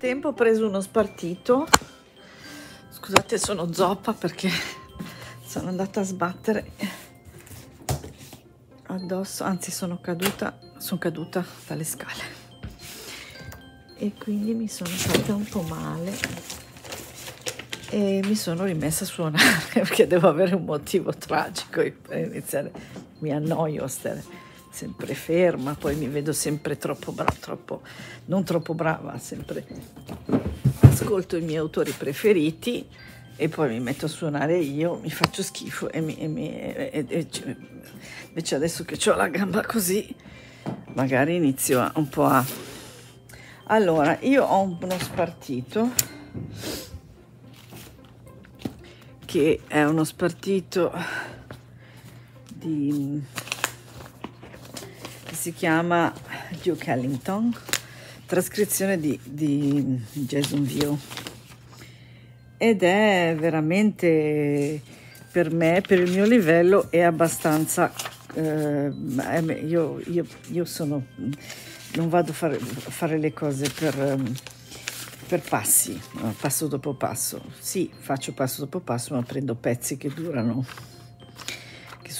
tempo ho preso uno spartito scusate sono zoppa perché sono andata a sbattere addosso anzi sono caduta sono caduta dalle scale e quindi mi sono fatta un po' male e mi sono rimessa a suonare perché devo avere un motivo tragico per iniziare mi annoio a stare sempre ferma, poi mi vedo sempre troppo brava, troppo, non troppo brava, sempre ascolto i miei autori preferiti e poi mi metto a suonare io, mi faccio schifo e mi... E mi e, e, invece adesso che ho la gamba così, magari inizio a, un po' a... Allora, io ho uno spartito che è uno spartito di si chiama Duke Ellington, trascrizione di, di Jason View. Ed è veramente per me, per il mio livello, è abbastanza... Eh, io, io, io, sono... non vado a fare, fare le cose per per passi, passo dopo passo. Sì, faccio passo dopo passo, ma prendo pezzi che durano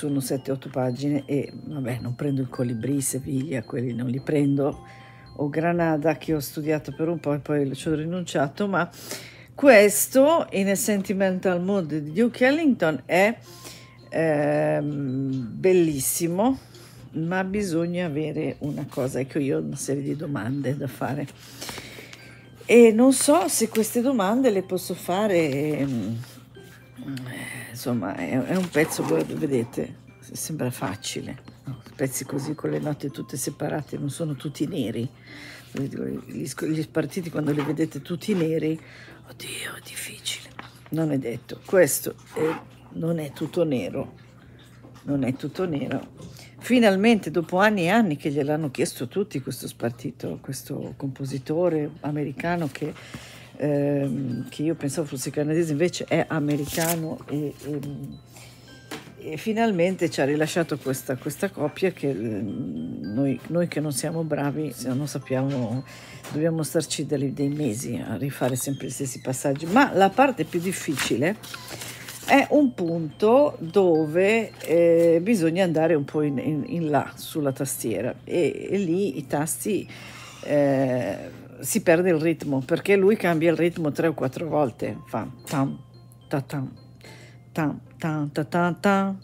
sono 7-8 pagine e vabbè non prendo il colibrì, Seviglia, quelli non li prendo, o Granada che ho studiato per un po' e poi ci ho rinunciato, ma questo in A Sentimental Mood di Duke Ellington è ehm, bellissimo, ma bisogna avere una cosa, ecco io ho una serie di domande da fare. E non so se queste domande le posso fare... Ehm, insomma è, è un pezzo, voi vedete, sembra facile. No? Pezzi così con le note tutte separate, non sono tutti neri. Gli, gli spartiti quando li vedete tutti neri, oddio, è difficile. Non è detto. Questo è, non è tutto nero, non è tutto nero. Finalmente, dopo anni e anni che gliel'hanno chiesto tutti questo spartito, questo compositore americano che ehm, che io pensavo fosse canadese, invece è americano e, e, ehm, e finalmente ci ha rilasciato questa, questa coppia che ehm, noi, noi, che non siamo bravi, non sappiamo, dobbiamo starci dei, dei mesi a rifare sempre gli stessi passaggi. Ma la parte più difficile è un punto dove eh, bisogna andare un po' in, in, in là sulla tastiera e, e lì i tasti eh, si perde il ritmo perché lui cambia il ritmo tre o quattro volte. Fa tam, ta tam, tam, ta ta ta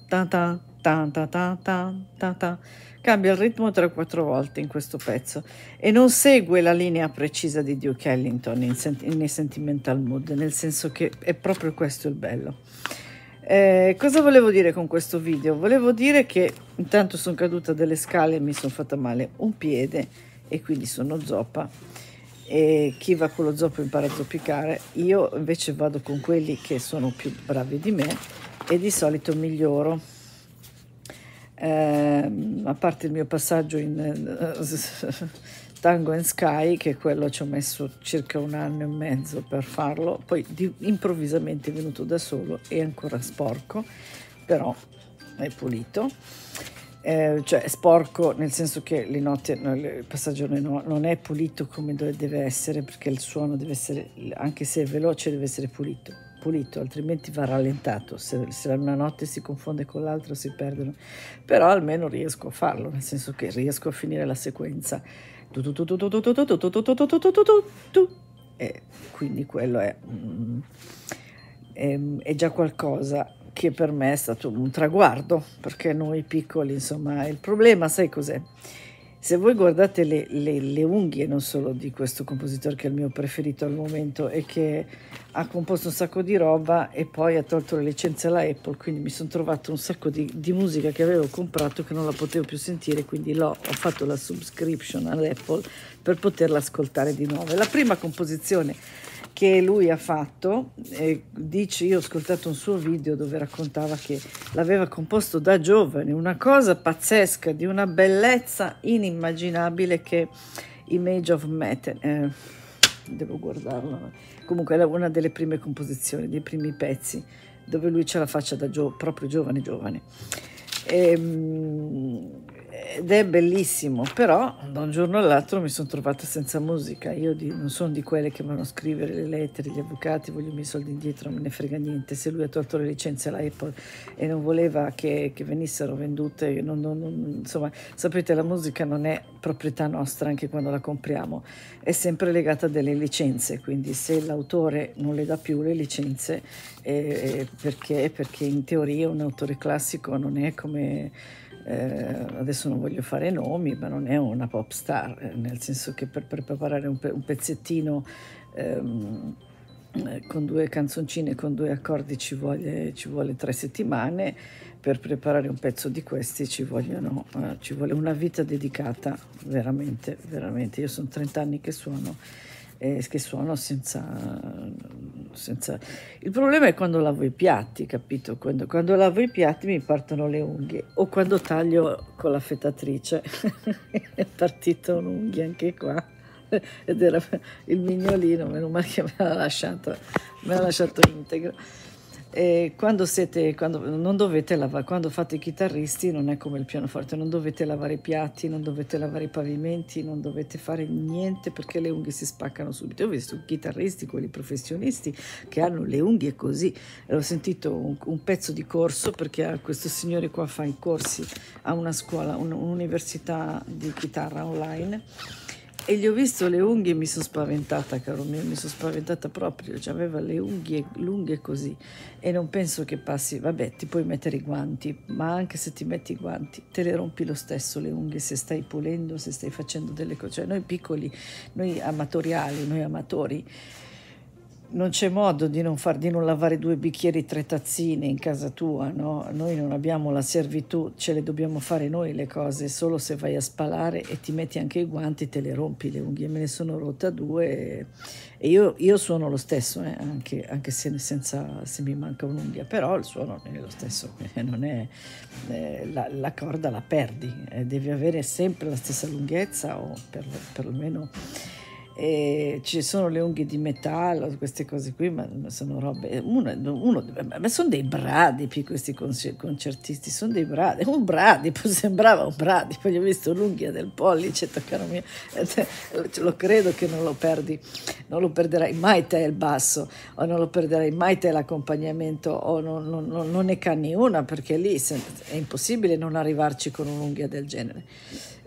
ta ta ta ta ta ta ta ta ta. Cambia il ritmo tre o quattro volte in questo pezzo e non segue la linea precisa di Duke Ellington in, sen- in Sentimental Mood, nel senso che è proprio questo il bello. Eh, cosa volevo dire con questo video? Volevo dire che intanto sono caduta delle scale e mi sono fatta male un piede e quindi sono zoppa e chi va con lo zoppo impara a zoppicare. Io invece vado con quelli che sono più bravi di me e di solito miglioro. Eh, a parte il mio passaggio in eh, Tango and Sky, che quello ci ho messo circa un anno e mezzo per farlo, poi di, improvvisamente è venuto da solo e ancora sporco, però è pulito eh, cioè sporco nel senso che le notti, il passaggio no, non è pulito come deve essere perché il suono deve essere, anche se è veloce, deve essere pulito, pulito altrimenti va rallentato, se, se una notte si confonde con l'altra si perdono, però almeno riesco a farlo, nel senso che riesco a finire la sequenza. E quindi quello è, è, è già qualcosa che per me è stato un traguardo, perché noi piccoli, insomma, il problema, sai cos'è? Se voi guardate le, le, le, unghie, non solo di questo compositore che è il mio preferito al momento e che ha composto un sacco di roba e poi ha tolto le licenze alla Apple, quindi mi sono trovato un sacco di, di musica che avevo comprato che non la potevo più sentire, quindi l'ho, ho fatto la subscription all'Apple per poterla ascoltare di nuovo. La prima composizione che lui ha fatto, eh, dice io ho ascoltato un suo video dove raccontava che l'aveva composto da giovane, una cosa pazzesca, di una bellezza inimmaginabile che Image of Method, eh, devo guardarlo, comunque era una delle prime composizioni, dei primi pezzi, dove lui ce la faccia da gio- proprio giovane giovane. E, ehm, ed è bellissimo, però da un giorno all'altro mi sono trovata senza musica. Io di, non sono di quelle che vanno a scrivere le lettere, gli avvocati, voglio i miei soldi indietro, non me ne frega niente. Se lui ha tolto le licenze alla Apple e non voleva che, che venissero vendute, non, non, non, insomma, sapete, la musica non è proprietà nostra anche quando la compriamo, è sempre legata a delle licenze, quindi se l'autore non le dà più le licenze, eh, perché? perché in teoria un autore classico non è come... Eh, adesso non voglio fare nomi, ma non è una pop star, eh, nel senso che per, preparare un, un pezzettino ehm, eh, con due canzoncine, con due accordi ci vuole, ci vuole, tre settimane, per preparare un pezzo di questi ci, vogliono, eh, ci vuole una vita dedicata, veramente, veramente. Io sono 30 anni che suono e che suono senza, senza... Il problema è quando lavo i piatti, capito? Quando, quando, lavo i piatti mi partono le unghie o quando taglio con la fetatrice è partita un'unghia anche qua. ed era il mignolino, meno male che me l'ha lasciato, me l'ha lasciato integro. E quando, siete, quando, lavare, quando fate i chitarristi non è come il pianoforte, non dovete lavare i piatti, non dovete lavare i pavimenti, non dovete fare niente perché le unghie si spaccano subito. Io ho visto chitarristi, quelli professionisti, che hanno le unghie così. Ho sentito un, un pezzo di corso perché questo signore qua fa i corsi a una scuola, un'università di chitarra online e gli ho visto le unghie e mi sono spaventata, caro mio, mi sono spaventata proprio, cioè aveva le unghie lunghe così e non penso che passi, vabbè ti puoi mettere i guanti, ma anche se ti metti i guanti te le rompi lo stesso le unghie se stai pulendo, se stai facendo delle cose, cioè noi piccoli, noi amatoriali, noi amatori non c'è modo di non, far, di non lavare due bicchieri, tre tazzine in casa tua, no? Noi non abbiamo la servitù, ce le dobbiamo fare noi le cose, solo se vai a spalare e ti metti anche i guanti, te le rompi le unghie, me ne sono rotta due e, e io, io, suono lo stesso, eh, anche, anche se, senza, se, mi manca un'unghia, però il suono è lo stesso, eh, non è, eh, la, la, corda la perdi, eh, devi avere sempre la stessa lunghezza o per, perlomeno e ci sono le unghie di metallo, queste cose qui, ma sono robe. Uno, uno, ma sono dei bradipi questi concertisti, sono dei bradipi. Un bradipo sembrava un bradipo, gli ho visto l'unghia del pollice, toccano mio. Lo credo che non lo perdi, non lo perderai mai te il basso, o non lo perderai mai te l'accompagnamento, o non, non, non ne canni una, perché lì è impossibile non arrivarci con un'unghia del genere.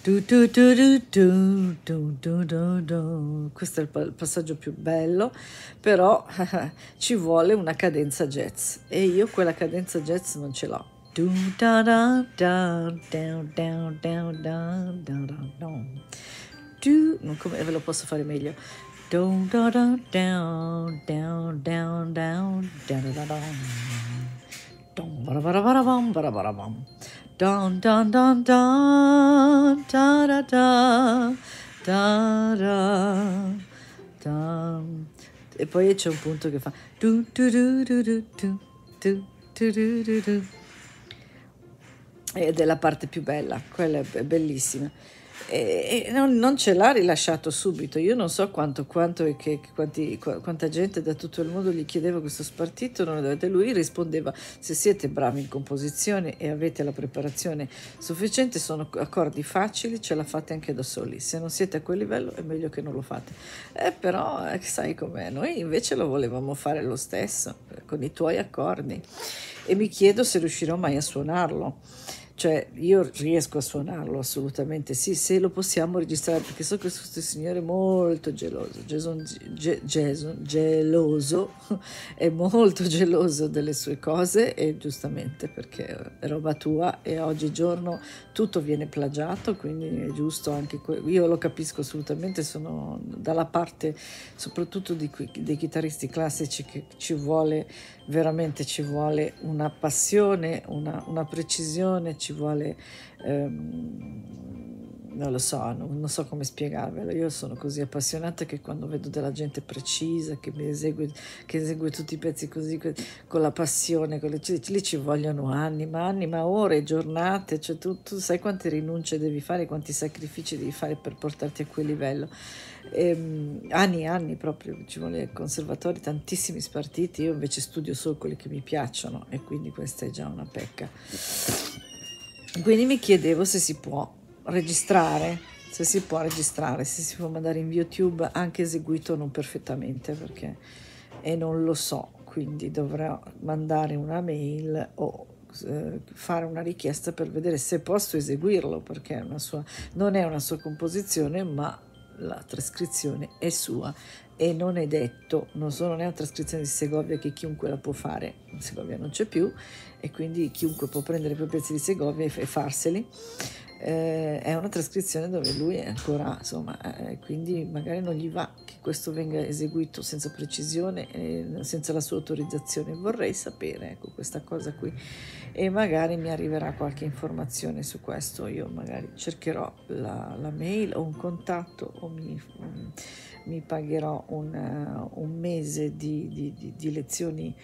Questo è il, passaggio più bello, però ci vuole una cadenza jazz e io quella cadenza jazz non ce l'ho. Come ve lo posso fare meglio? Don don don don da da da da da da e poi c'è un punto che fa du du du du du du du du du du du ed è la parte più bella, quella è bellissima. E, e non, non, ce l'ha rilasciato subito. Io non so quanto, quanto e che, quanti, quanta gente da tutto il mondo gli chiedeva questo spartito, non lo Lui rispondeva: Se siete bravi in composizione e avete la preparazione sufficiente, sono accordi facili, ce la fate anche da soli. Se non siete a quel livello, è meglio che non lo fate. Eh, però, eh, sai com'è, noi invece lo volevamo fare lo stesso, eh, con i tuoi accordi. E mi chiedo se riuscirò mai a suonarlo cioè io riesco a suonarlo assolutamente sì se lo possiamo registrare perché so che questo signore è molto geloso Jason, ge, Jason geloso è molto geloso delle sue cose e giustamente perché è roba tua e oggigiorno tutto viene plagiato quindi è giusto anche que- io lo capisco assolutamente sono dalla parte soprattutto di, dei chitarristi classici che ci vuole veramente ci vuole una passione una, una precisione ci vuole, ehm, non lo so, non, non so come spiegarvelo, io sono così appassionata che quando vedo della gente precisa, che mi esegue, che esegue tutti i pezzi così, con la passione, con le, lì ci vogliono anni, ma anni, ma ore, giornate, cioè tu, tu sai quante rinunce devi fare, quanti sacrifici devi fare per portarti a quel livello. E, ehm, anni e anni proprio, ci vuole conservatori, tantissimi spartiti, io invece studio solo quelli che mi piacciono e quindi questa è già una pecca. Quindi mi chiedevo se si può registrare, se si può registrare, se si può mandare in YouTube anche eseguito non perfettamente perché e non lo so, quindi dovrò mandare una mail o eh, fare una richiesta per vedere se posso eseguirlo perché è sua, non è una sua composizione ma la trascrizione è sua e non è detto, non sono né la trascrizione di Segovia che chiunque la può fare, Segovia non c'è più e quindi chiunque può prendere i propri pezzi di Segovia e farseli eh, è una trascrizione dove lui è ancora, insomma, eh, quindi magari non gli va che questo venga eseguito senza precisione, eh, senza la sua autorizzazione. Vorrei sapere ecco, questa cosa qui e magari mi arriverà qualche informazione su questo. Io magari cercherò la, la mail o un contatto o mi, mm, mi pagherò un, uh, un mese di, di, di, di lezioni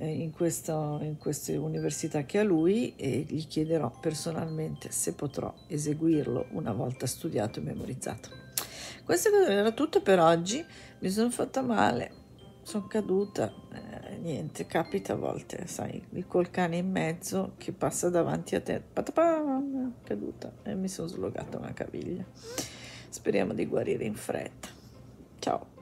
eh, in, questo, in queste università che ha lui e gli chiederò personalmente se potrò eseguirlo una volta studiato e memorizzato. Questo era tutto per oggi, mi sono fatta male, sono caduta, eh, niente, capita a volte, sai, col cane in mezzo che passa davanti a te, patapam, caduta e mi sono slogata una caviglia. Speriamo di guarire in fretta. Ciao.